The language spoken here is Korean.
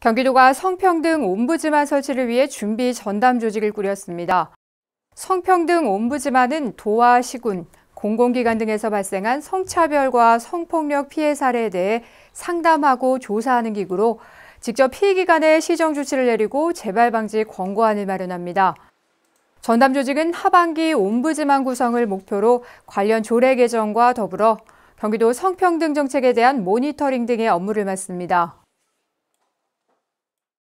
경기도가 성평등 옴부즈만 설치를 위해 준비 전담 조직을 꾸렸습니다. 성평등 옴부즈만은 도와 시군, 공공기관 등에서 발생한 성차별과 성폭력 피해 사례에 대해 상담하고 조사하는 기구로 직접 피해기관에 시정 조치를 내리고 재발 방지 권고안을 마련합니다. 전담 조직은 하반기 옴부즈만 구성을 목표로 관련 조례 개정과 더불어 경기도 성평등 정책에 대한 모니터링 등의 업무를 맡습니다.